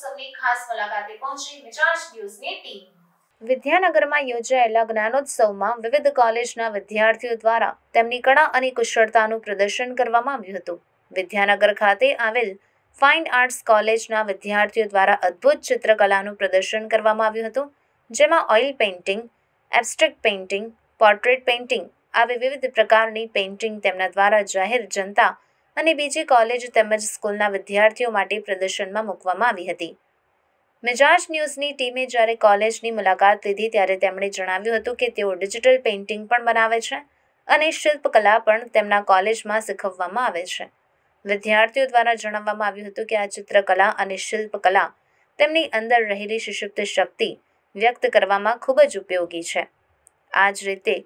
જ્ઞાનોત્સવની ખાસ મુલાકાતે પહોંચી મિજાજ ન્યૂઝની ટીમ વિદ્યાનગરમાં યોજાયેલા જ્ઞાનોત્સવમાં વિવિધ કોલેજના વિદ્યાર્થીઓ દ્વારા તેમની કળા અને કુશળતાનું પ્રદર્શન કરવામાં આવ્યું હતું વિદ્યાનગર ખાતે આવેલ ફાઇન આર્ટ્સ કોલેજના વિદ્યાર્થીઓ દ્વારા અદ્ભુત ચિત્રકલાનું પ્રદર્શન કરવામાં આવ્યું હતું જેમાં oil painting abstract painting portrait painting આવી વિવિધ પ્રકારની પેઇન્ટિંગ તેમના દ્વારા જાહેર જનતા અને બીજી કોલેજ તેમજ સ્કૂલના વિદ્યાર્થીઓ માટે પ્રદર્શનમાં મૂકવામાં આવી હતી મિજાજ ન્યૂઝની ટીમે જ્યારે કોલેજની મુલાકાત લીધી ત્યારે તેમણે જણાવ્યું હતું કે તેઓ ડિજિટલ પેઇન્ટિંગ પણ બનાવે છે અને શિલ્પકલા પણ તેમના કોલેજમાં શીખવવામાં આવે છે વિદ્યાર્થીઓ દ્વારા જણાવવામાં આવ્યું હતું કે આ ચિત્રકલા અને શિલ્પકલા તેમની અંદર રહેલી સુષુપ્ત શક્તિ વ્યક્ત કરવામાં ખૂબ જ ઉપયોગી છે આ જ રીતે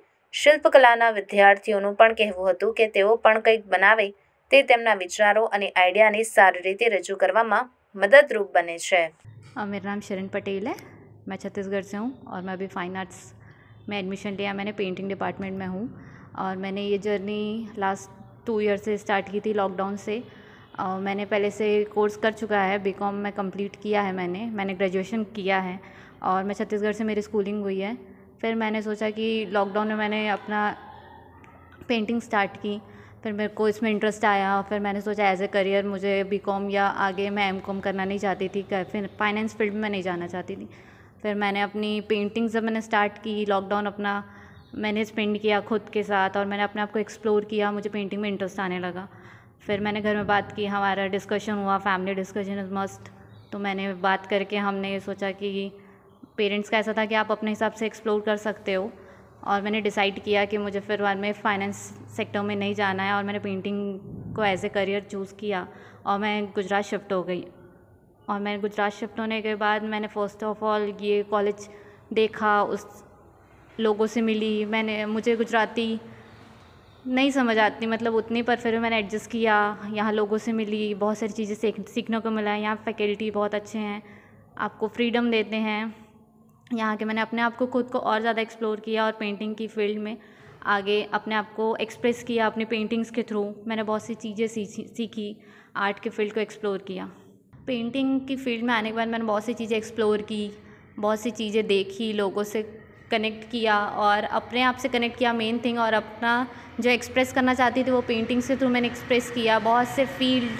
શિલ્પકલાના વિદ્યાર્થીઓનું પણ કહેવું હતું કે તેઓ પણ કંઈક બનાવે તે તેમના વિચારો અને આઈડિયાને સારી રીતે રજૂ કરવામાં મદદરૂપ બને છે. અમિર રામ શરિન પટેલ, મેં છત્તીસગઢ સે હું ઓર મેં અભી ફાઇન આર્ટસ મે એડમિશન લેયા મેને પેઇન્ટિંગ ડિપાર્ટમેન્ટ મે હું ઓર મેને યે જર્ની લાસ્ટ 2 યર સે સ્ટાર્ટ કી થી લોકડાઉન સે મેને પહેલે સે કોર્સ કર ચુકા હૈ બીકોમ મે કમ્પલીટ કિયા હૈ મેને મેને ગ્રેજ્યુએશન કિયા હૈ ઓર મે છત્તીસગઢ સે મેરી સ્કૂલિંગ હોઈ હૈ ફિર મેને સોચા કી લોકડાઉન મે મેને અપના પેઇન્ટિંગ સ્ટાર્ટ કી फिर मेरे को इसमें इंटरेस्ट आया फिर मैंने सोचा एज ए करियर मुझे बी कॉम या आगे मैं एम कॉम करना नहीं चाहती थी फिर फाइनेंस फील्ड में नहीं जाना चाहती थी फिर मैंने अपनी पेंटिंग जब मैंने स्टार्ट की लॉकडाउन अपना मैंने स्पेंड किया खुद के साथ और मैंने अपने आप को एक्सप्लोर किया मुझे पेंटिंग में इंटरेस्ट आने लगा फिर मैंने घर में बात की हमारा डिस्कशन हुआ फैमिली डिस्कशन इज़ मस्ट तो मैंने बात करके हमने सोचा कि पेरेंट्स का ऐसा था कि आप अपने हिसाब से एक्सप्लोर कर सकते हो और मैंने डिसाइड किया कि मुझे फिर बाद में फाइनेंस सेक्टर में नहीं जाना है और मैंने पेंटिंग को एज ए करियर चूज़ किया और मैं गुजरात शिफ्ट हो गई और मैं गुजरात शिफ्ट होने के बाद मैंने फ़र्स्ट ऑफ ऑल ये कॉलेज देखा उस लोगों से मिली मैंने मुझे गुजराती नहीं समझ आती मतलब उतनी पर फिर मैंने एडजस्ट किया यहाँ लोगों से मिली बहुत सारी चीज़ें सीखने को मिला यहाँ फैकल्टी बहुत अच्छे हैं आपको फ्रीडम देते हैं यहाँ के मैंने अपने आप को खुद को और ज़्यादा एक्सप्लोर किया और पेंटिंग की फ़ील्ड में आगे अपने आप को एक्सप्रेस किया अपनी पेंटिंग्स के थ्रू मैंने बहुत सी चीज़ें सीखी सीखी आर्ट के फील्ड को एक्सप्लोर किया पेंटिंग की फील्ड में आने के बाद मैंने बहुत सी चीज़ें एक्सप्लोर की बहुत सी चीज़ें देखी लोगों से कनेक्ट किया और अपने आप से कनेक्ट किया मेन थिंग और अपना जो एक्सप्रेस करना चाहती थी वो पेंटिंग्स के थ्रू मैंने एक्सप्रेस किया बहुत से फील्ड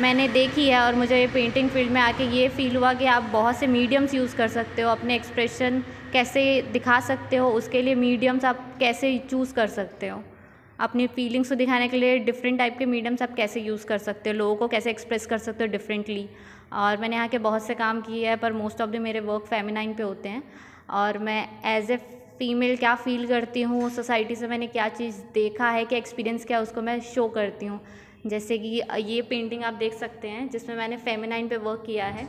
मैंने देखी है और मुझे ये पेंटिंग फील्ड में आके ये फ़ील हुआ कि आप बहुत से मीडियम्स यूज़ कर सकते हो अपने एक्सप्रेशन कैसे दिखा सकते हो उसके लिए मीडियम्स आप कैसे चूज़ कर सकते हो अपनी फीलिंग्स को दिखाने के लिए डिफरेंट टाइप के मीडियम्स आप कैसे यूज़ कर सकते हो लोगों को कैसे एक्सप्रेस कर सकते हो डिफरेंटली और मैंने यहाँ के बहुत से काम किए हैं पर मोस्ट ऑफ द मेरे वर्क फेमिनाइन पे होते हैं और मैं एज ए फीमेल क्या फ़ील करती हूँ सोसाइटी से मैंने क्या चीज़ देखा है क्या एक्सपीरियंस क्या उसको मैं शो करती हूँ जैसे कि ये पेंटिंग आप देख सकते हैं जिसमें मैंने फेमिनाइन पे वर्क किया है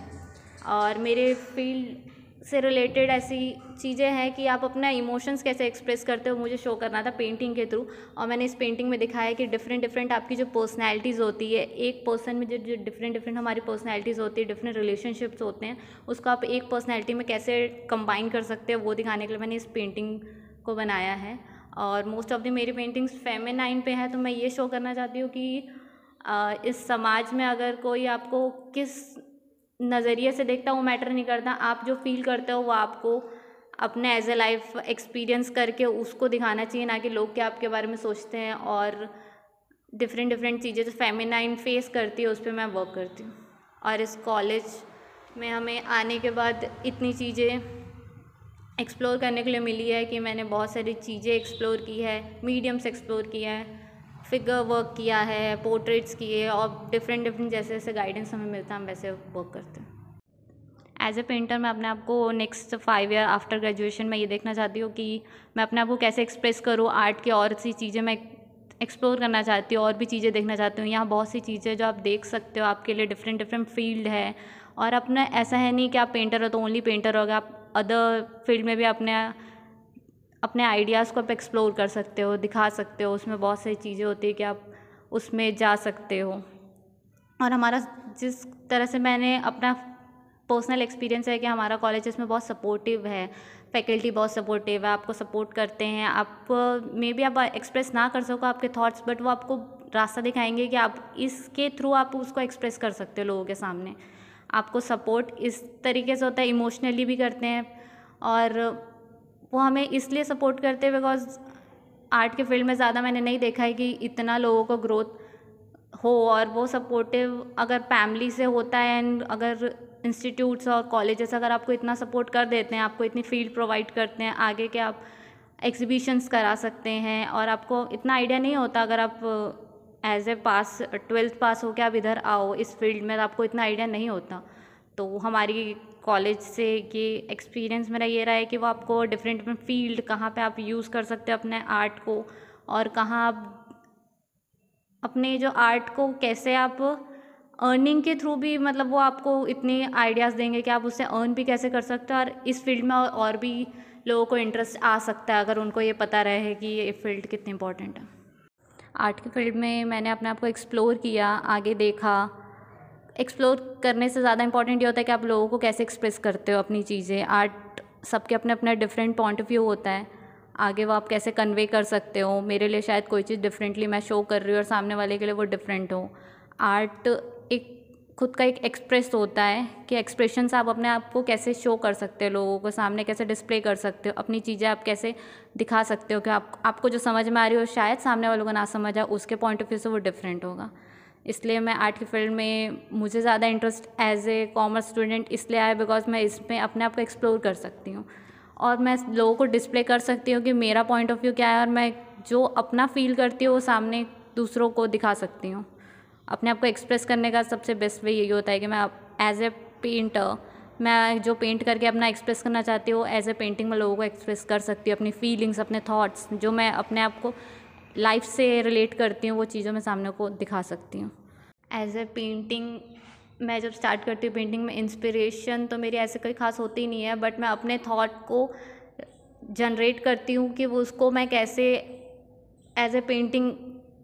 और मेरे फील्ड से रिलेटेड ऐसी चीज़ें हैं कि आप अपना इमोशंस कैसे एक्सप्रेस करते हो मुझे शो करना था पेंटिंग के थ्रू और मैंने इस पेंटिंग में दिखाया कि डिफरेंट डिफरेंट आपकी जो पर्सनैलिटीज़ होती है एक पर्सन में जो जो डिफरेंट डिफरेंट हमारी पर्सनैलिटीज़ होती है डिफरेंट रिलेशनशिप्स होते हैं उसको आप एक पर्सनैलिटी में कैसे कंबाइन कर सकते हो वो दिखाने के लिए मैंने इस पेंटिंग को बनाया है और मोस्ट ऑफ़ द मेरी पेंटिंग्स फेमेनाइन पे है तो मैं ये शो करना चाहती हूँ कि इस समाज में अगर कोई आपको किस नज़रिए से देखता वो मैटर नहीं करता आप जो फील करते हो वो आपको अपने एज ए लाइफ एक्सपीरियंस करके उसको दिखाना चाहिए ना कि लोग क्या आपके बारे में सोचते हैं और डिफरेंट डिफरेंट चीज़ें जो फेमिनाइन फेस करती है उस पर मैं वर्क करती हूँ और इस कॉलेज में हमें आने के बाद इतनी चीज़ें एक्सप्लोर करने के लिए मिली है कि मैंने बहुत सारी चीज़ें एक्सप्लोर की है मीडियम्स एक्सप्लोर किया है फिगर वर्क किया है पोर्ट्रेट्स किए और डिफरेंट डिफरेंट जैसे जैसे गाइडेंस हमें मिलता है हम वैसे वर्क करते हैं एज ए पेंटर मैं अपने आप को next five year after graduation में ये देखना चाहती हूँ कि मैं अपने आप को कैसे एक्सप्रेस करूँ आर्ट के और सी चीज़ें मैं एक्सप्लोर करना चाहती हूँ और भी चीज़ें देखना चाहती हूँ यहाँ बहुत सी चीज़ें जो आप देख सकते हो आपके लिए डिफरेंट डिफरेंट फील्ड है और अपना ऐसा है नहीं कि आप पेंटर हो तो ओनली पेंटर होगा आप अदर फील्ड में भी अपने अपने आइडियाज़ को आप एक्सप्लोर कर सकते हो दिखा सकते हो उसमें बहुत सारी चीज़ें होती है कि आप उसमें जा सकते हो और हमारा जिस तरह से मैंने अपना पर्सनल एक्सपीरियंस है कि हमारा कॉलेज इसमें बहुत सपोर्टिव है फैकल्टी बहुत सपोर्टिव है आपको सपोर्ट करते हैं आप मे बी आप एक्सप्रेस ना कर सको आपके थॉट्स बट वो आपको रास्ता दिखाएंगे कि आप इसके थ्रू आप उसको एक्सप्रेस कर सकते हो लोगों के सामने आपको सपोर्ट इस तरीके से होता है इमोशनली भी करते हैं और वो हमें इसलिए सपोर्ट करते हैं बिकॉज आर्ट के फील्ड में ज़्यादा मैंने नहीं देखा है कि इतना लोगों को ग्रोथ हो और वो सपोर्टिव अगर फैमिली से होता है एंड अगर इंस्टीट्यूट्स और कॉलेजेस अगर आपको इतना सपोर्ट कर देते हैं आपको इतनी फील्ड प्रोवाइड करते हैं आगे के आप एग्जीबिशंस करा सकते हैं और आपको इतना आइडिया नहीं होता अगर आप as a pass twelfth pass हो के आप इधर आओ इस फील्ड में तो आपको इतना आइडिया नहीं होता तो हमारी कॉलेज से कि एक्सपीरियंस मेरा ये रहा है कि वो आपको डिफरेंट डिफरेंट फील्ड कहाँ पे आप यूज़ कर सकते हो अपने आर्ट को और कहाँ आप अपने जो आर्ट को कैसे आप अर्निंग के थ्रू भी मतलब वो आपको इतने आइडियाज़ देंगे कि आप उससे अर्न भी कैसे कर सकते हो और इस फील्ड में और भी लोगों को इंटरेस्ट आ सकता है अगर उनको ये पता रहे कि ये फील्ड कितनी इम्पोर्टेंट है आर्ट के फील्ड में मैंने अपने आप को एक्सप्लोर किया आगे देखा एक्सप्लोर करने से ज़्यादा इंपॉर्टेंट ये होता है कि आप लोगों को कैसे एक्सप्रेस करते हो अपनी चीज़ें आर्ट सबके अपने अपने डिफरेंट पॉइंट ऑफ व्यू होता है आगे वो आप कैसे कन्वे कर सकते हो मेरे लिए शायद कोई चीज़ डिफरेंटली मैं शो कर रही हूँ और सामने वाले के लिए वो डिफरेंट हो आर्ट एक खुद का एक एक्सप्रेस होता है कि एक्सप्रेशन आप अपने आप को कैसे शो कर सकते हो लोगों को सामने कैसे डिस्प्ले कर सकते हो अपनी चीज़ें आप कैसे दिखा सकते हो कि आप आपको जो समझ में आ रही हो शायद सामने वालों को ना समझ आए उसके पॉइंट ऑफ व्यू से वो डिफरेंट होगा इसलिए मैं आर्ट की फील्ड में मुझे ज़्यादा interest as a commerce student इसलिए आया बिकॉज मैं इसमें अपने आप को एक्सप्लोर कर सकती हूँ और मैं लोगों को डिस्प्ले कर सकती हूँ कि मेरा पॉइंट ऑफ व्यू क्या है और मैं जो अपना फील करती हूँ वो सामने दूसरों को दिखा सकती हूँ अपने आप को एक्सप्रेस करने का सबसे बेस्ट वे यही होता है कि मैं एज ए पेंटर मैं जो पेंट करके अपना एक्सप्रेस करना चाहती हूँ एज ए पेंटिंग में लोगों को एक्सप्रेस कर सकती हूँ अपनी फीलिंग्स अपने थॉट्स जो मैं अपने आप को लाइफ से रिलेट करती हूँ वो चीज़ों मैं सामने को दिखा सकती हूँ एज ए पेंटिंग मैं जब स्टार्ट करती हूँ पेंटिंग में इंस्पिरेशन तो मेरी ऐसे कोई खास होती नहीं है बट मैं अपने थॉट को जनरेट करती हूँ कि वो उसको मैं कैसे एज ए पेंटिंग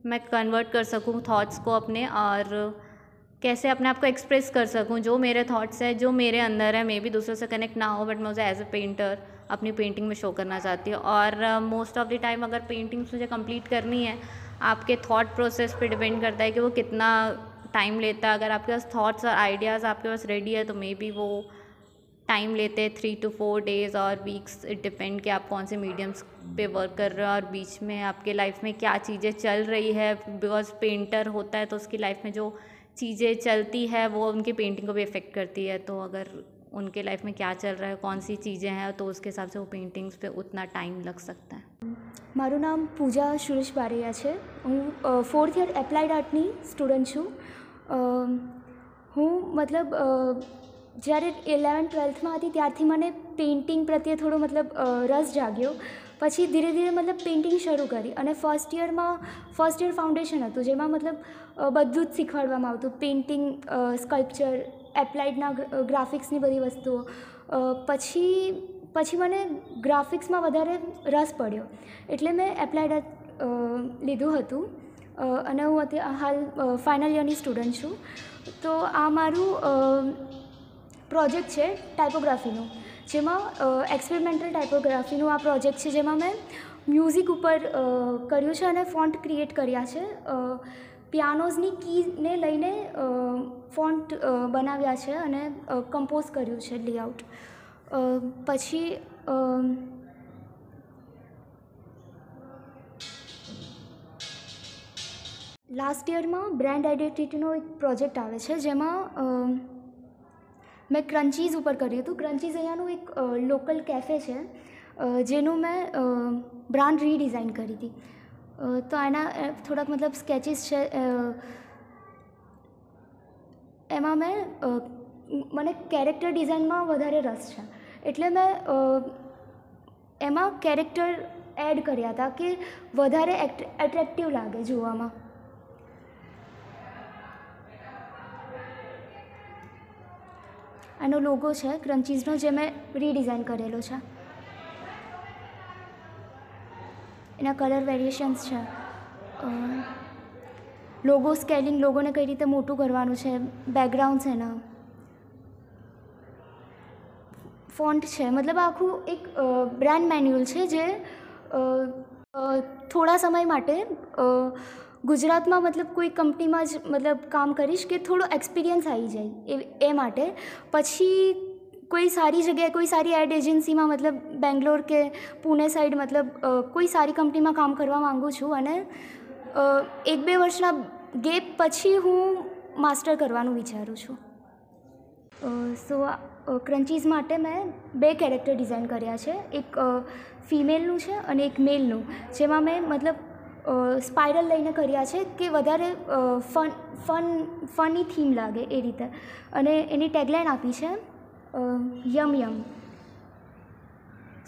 मैं कन्वर्ट कर सकूँ थॉट्स को अपने और कैसे अपने आप को एक्सप्रेस कर सकूँ जो मेरे थॉट्स हैं जो मेरे अंदर है मे भी दूसरों से कनेक्ट ना हो बट मैं उसे एज ए पेंटर अपनी पेंटिंग में शो करना चाहती हूँ और मोस्ट ऑफ़ द टाइम अगर पेंटिंग्स मुझे कंप्लीट करनी है आपके थॉट प्रोसेस पे डिपेंड करता है कि वो कितना टाइम लेता है अगर आपके पास थॉट्स और आइडियाज़ आपके पास रेडी है तो मे बी वो टाइम लेते हैं थ्री टू फोर डेज और वीक्स इट डिपेंड कि आप कौन से मीडियम्स पे वर्क कर रहे हो और बीच में आपके लाइफ में क्या चीज़ें चल रही है बिकॉज पेंटर होता है तो उसकी लाइफ में जो चीज़ें चलती है वो उनकी पेंटिंग को भी इफ़ेक्ट करती है तो अगर उनके लाइफ में क्या चल रहा है कौन सी चीज़ें हैं तो उसके हिसाब से वो पेंटिंग्स पे उतना टाइम लग सकता है मारू नाम पूजा सुरेश बारिया है हूँ फोर्थ ईयर एप्लाइड आर्टनी स्टूडेंट छू हूँ मतलब जयरे इलेवन ट्वेल्थ में थी त्यार मैंने पेंटिंग प्रत्ये थोड़ो मतलब रस जागो पची धीरे धीरे मतलब पेंटिंग शुरू करी और फर्स्ट इयर में फर्स्ट ईयर फाउंडेशन थूँ जेम मतलब बधुज शीखवाड़त पेटिंग स्कल्पचर એપ્લાઇડના ગ્રાફિક્સની બધી વસ્તુઓ પછી પછી મને ગ્રાફિક્સમાં વધારે રસ પડ્યો એટલે મેં એપ્લાઇડ લીધું હતું અને હું અત્યારે હાલ ફાઇનલ યરની સ્ટુડન્ટ છું તો આ મારું પ્રોજેક્ટ છે ટાઇપોગ્રાફીનું જેમાં એક્સપેરિમેન્ટલ ટાઇપોગ્રાફીનું આ પ્રોજેક્ટ છે જેમાં મેં મ્યુઝિક ઉપર કર્યું છે અને ફોન્ટ ક્રિએટ કર્યા છે પિયાનોઝની કીને લઈને ફોન્ટ બનાવ્યા છે અને કમ્પોઝ કર્યું છે લેઆઉટ પછી લાસ્ટ યરમાં બ્રાન્ડ આઈડેન્ટિટીનો એક પ્રોજેક્ટ આવે છે જેમાં મેં ક્રંચીઝ ઉપર કર્યું હતું ક્રંચીઝ અહીંયાનું એક લોકલ કેફે છે જેનું મેં બ્રાન્ડ રીડિઝાઇન કરી હતી તો આના થોડાક મતલબ સ્કેચીસ છે એમાં મેં મને કેરેક્ટર ડિઝાઇનમાં વધારે રસ છે એટલે મેં એમાં કેરેક્ટર એડ કર્યા હતા કે વધારે એટ્રેક્ટિવ લાગે જોવામાં એનો લોગો છે ક્રન્ચીઝનો જે મેં રીડિઝાઇન કરેલો છે એના કલર વેરિએશન્સ છે લોગો સ્કેલિંગ લોગોને કઈ રીતે મોટું કરવાનું છે બેકગ્રાઉન્ડ છે એના ફોન્ટ છે મતલબ આખું એક બ્રાન્ડ મેન્યુઅલ છે જે થોડા સમય માટે ગુજરાતમાં મતલબ કોઈ કંપનીમાં જ મતલબ કામ કરીશ કે થોડો એક્સપિરિયન્સ આવી જાય એ એ માટે પછી કોઈ સારી જગ્યાએ કોઈ સારી એડ એજન્સીમાં મતલબ બેંગ્લોર કે પુણે સાઈડ મતલબ કોઈ સારી કંપનીમાં કામ કરવા માગું છું અને એક બે વર્ષના ગેપ પછી હું માસ્ટર કરવાનું વિચારું છું સો ક્રન્ચીઝ માટે મેં બે કેરેક્ટર ડિઝાઇન કર્યા છે એક ફિમેલનું છે અને એક મેલનું જેમાં મેં મતલબ સ્પાઇરલ લઈને કર્યા છે કે વધારે ફન ફન ફની થીમ લાગે એ રીતે અને એની ટેગલાઇન આપી છે યમ યમ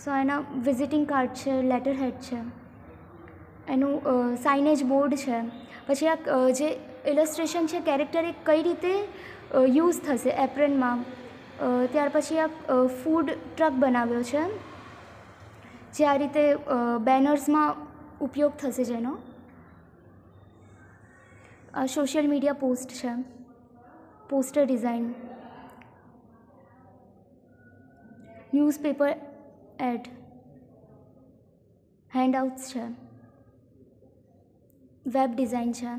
સો એના વિઝિટિંગ કાર્ડ છે લેટર હેડ છે એનું સાઇનેજ બોર્ડ છે પછી આ જે ઇલસ્ટ્રેશન છે કેરેક્ટર એ કઈ રીતે યુઝ થશે એપ્રનમાં ત્યાર પછી આ ફૂડ ટ્રક બનાવ્યો છે જે આ રીતે બેનર્સમાં ઉપયોગ થશે જેનો આ સોશિયલ મીડિયા પોસ્ટ છે poster design newspaper ad handouts છે વેબ ડિઝાઇન છે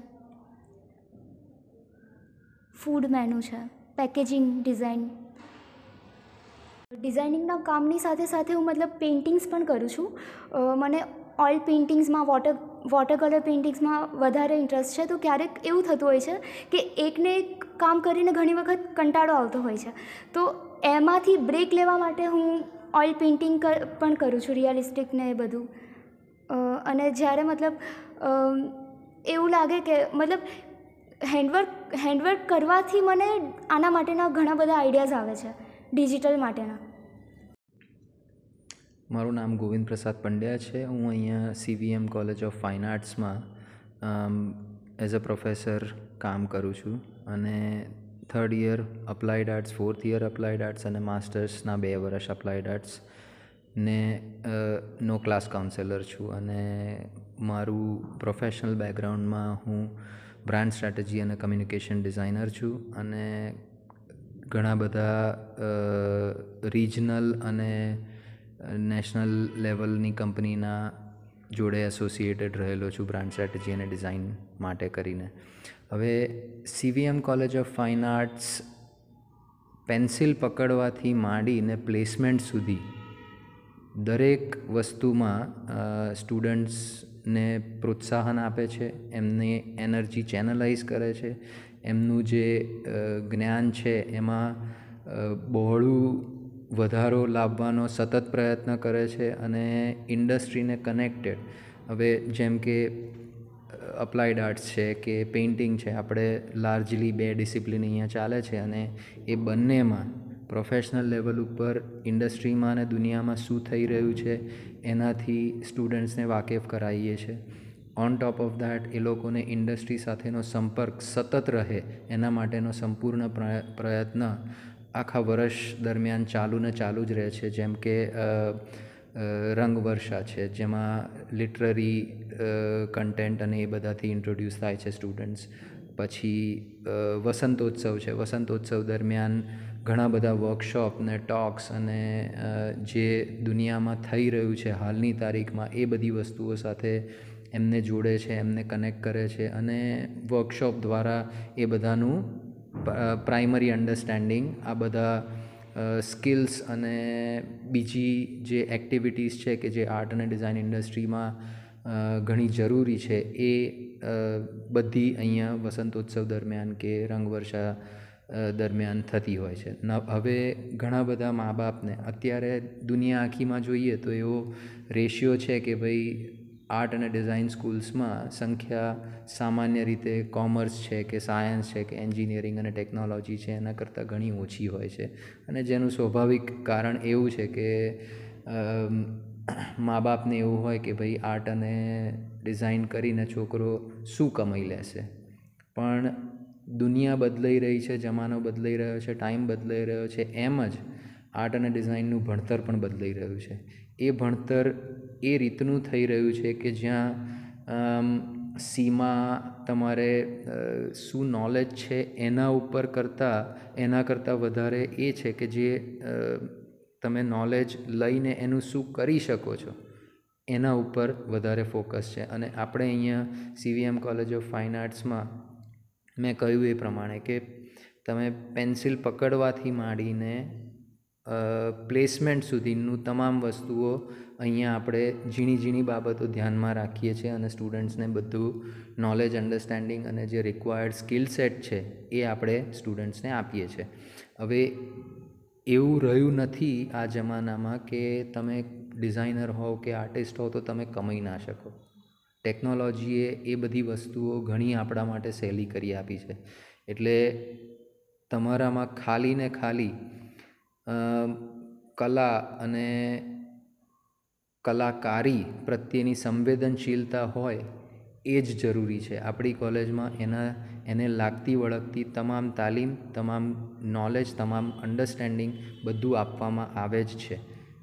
ફૂડ મેનૂ છે પેકેજિંગ ડિઝાઇન ડિઝાઇનિંગના કામની સાથે સાથે હું મતલબ પેઇન્ટિંગ્સ પણ કરું છું મને ઓઇલ પેઇન્ટિંગ્સમાં વોટર વોટર કલર પેઇન્ટિંગ્સમાં વધારે ઇન્ટરેસ્ટ છે તો ક્યારેક એવું થતું હોય છે કે એકને એક કામ કરીને ઘણી વખત કંટાળો આવતો હોય છે તો એમાંથી બ્રેક લેવા માટે હું ઓઇલ પેઇન્ટિંગ પણ કરું છું રિયાલિસ્ટિક ને એ બધું અને જ્યારે મતલબ એવું લાગે કે મતલબ હેન્ડવર્ક હેન્ડવર્ક કરવાથી મને આના માટેના ઘણા બધા આઈડિયાઝ આવે છે ડિજિટલ માટેના મારું નામ ગોવિંદ પ્રસાદ પંડ્યા છે હું અહીંયા સીવીએમ કોલેજ ઓફ ફાઇન આર્ટ્સમાં એઝ અ પ્રોફેસર કામ કરું છું અને third year applied arts fourth year applied arts અને માસ્ટર્સના બે વર્ષ અપ્લાઇડ આર્ટ્સ ને નો ક્લાસ કાઉન્સેલર છું અને મારું પ્રોફેશનલ બેકગ્રાઉન્ડમાં હું બ્રાન્ડ સ્ટ્રેટેજી અને કમ્યુનિકેશન ડિઝાઇનર છું અને ઘણા બધા રિજનલ અને નેશનલ લેવલની કંપનીના જોડે એસોસિએટેડ રહેલો છું બ્રાન્ડ સ્ટ્રેટેજી અને ડિઝાઇન માટે કરીને હવે CVM college of fine arts pencil પકડવાથી માંડીને પ્લેસમેન્ટ સુધી દરેક વસ્તુમાં સ્ટુડન્ટ્સને પ્રોત્સાહન આપે છે એમને એનર્જી ચેનલાઇઝ કરે છે એમનું જે જ્ઞાન છે એમાં બહોળું વધારો લાવવાનો સતત પ્રયત્ન કરે છે અને ઇન્ડસ્ટ્રીને કનેક્ટેડ હવે જેમ કે અપ્લાઇડ આર્ટ્સ છે કે પેઇન્ટિંગ છે આપણે લાર્જલી બે ડિસિપ્લિન અહીંયા ચાલે છે અને એ બંનેમાં પ્રોફેશનલ લેવલ ઉપર ઇન્ડસ્ટ્રીમાં અને દુનિયામાં શું થઈ રહ્યું છે એનાથી સ્ટુડન્ટ્સને વાકેફ કરાવીએ છીએ ઓન ટોપ ઓફ દેટ એ લોકોને ઇન્ડસ્ટ્રી સાથેનો સંપર્ક સતત રહે એના માટેનો સંપૂર્ણ પ્રયત્ન આખા વર્ષ દરમિયાન ચાલુ ને ચાલુ જ રહે છે જેમ કે રંગવર્ષા છે જેમાં લિટરરી કન્ટેન્ટ અને એ બધાથી ઇન્ટ્રોડ્યુસ થાય છે સ્ટુડન્ટ્સ પછી વસંતોત્સવ છે વસંતોત્સવ દરમિયાન ઘણા બધા વર્કશોપ ને ટોક્સ અને જે દુનિયામાં થઈ રહ્યું છે હાલની તારીખમાં એ બધી વસ્તુઓ સાથે એમને જોડે છે એમને કનેક્ટ કરે છે અને વર્કશોપ દ્વારા એ બધાનું પ્રાઇમરી અન્ડરસ્ટેન્ડિંગ આ બધા સ્કિલ્સ અને બીજી જે એક્ટિવિટીઝ છે કે જે આર્ટ અને ડિઝાઇન ઇન્ડસ્ટ્રીમાં ઘણી જરૂરી છે એ બધી અહીંયા વસંતોત્સવ દરમિયાન કે રંગવર્ષા દરમિયાન થતી હોય છે હવે ઘણા બધા મા બાપને અત્યારે દુનિયા આખીમાં જોઈએ તો એવો રેશિયો છે કે ભાઈ આર્ટ અને ડિઝાઇન સ્કૂલ્સમાં સંખ્યા સામાન્ય રીતે કોમર્સ છે કે સાયન્સ છે કે એન્જિનિયરિંગ અને ટેકનોલોજી છે એના કરતાં ઘણી ઓછી હોય છે અને જેનું સ્વાભાવિક કારણ એવું છે કે મા બાપને એવું હોય કે ભાઈ આર્ટ અને ડિઝાઇન કરીને છોકરો શું કમાઈ લેશે પણ દુનિયા બદલાઈ રહી છે જમાનો બદલાઈ રહ્યો છે ટાઈમ બદલાઈ રહ્યો છે એમ જ આર્ટ અને ડિઝાઇનનું ભણતર પણ બદલાઈ રહ્યું છે એ ભણતર એ રીતનું થઈ રહ્યું છે કે જ્યાં સીમા તમારે શું નોલેજ છે એના ઉપર કરતાં એના કરતાં વધારે એ છે કે જે તમે નોલેજ લઈને એનું શું કરી શકો છો એના ઉપર વધારે ફોકસ છે અને આપણે અહીંયા સીવીએમ કોલેજ ઓફ ફાઇન આર્ટ્સમાં મેં કહ્યું એ પ્રમાણે કે તમે પેન્સિલ પકડવાથી માંડીને પ્લેસમેન્ટ સુધીનું તમામ વસ્તુઓ અહીંયા આપણે ઝીણી ઝીણી બાબતો ધ્યાનમાં રાખીએ છીએ અને સ્ટુડન્ટ્સને બધું નોલેજ અન્ડરસ્ટેન્ડિંગ અને જે રિક્વાયર્ડ સ્કિલ સેટ છે એ આપણે સ્ટુડન્ટ્સને આપીએ છીએ હવે એવું રહ્યું નથી આ જમાનામાં કે તમે ડિઝાઇનર હોવ કે આર્ટિસ્ટ હોવ તો તમે કમાઈ ના શકો ટેકનોલોજીએ એ બધી વસ્તુઓ ઘણી આપણા માટે સહેલી કરી આપી છે એટલે તમારામાં ખાલી ને ખાલી કલા અને કલાકારી પ્રત્યેની સંવેદનશીલતા હોય એ જ જરૂરી છે આપણી કોલેજમાં એના એને લાગતી વળગતી તમામ તાલીમ તમામ નોલેજ તમામ અન્ડરસ્ટેન્ડિંગ બધું આપવામાં આવે જ છે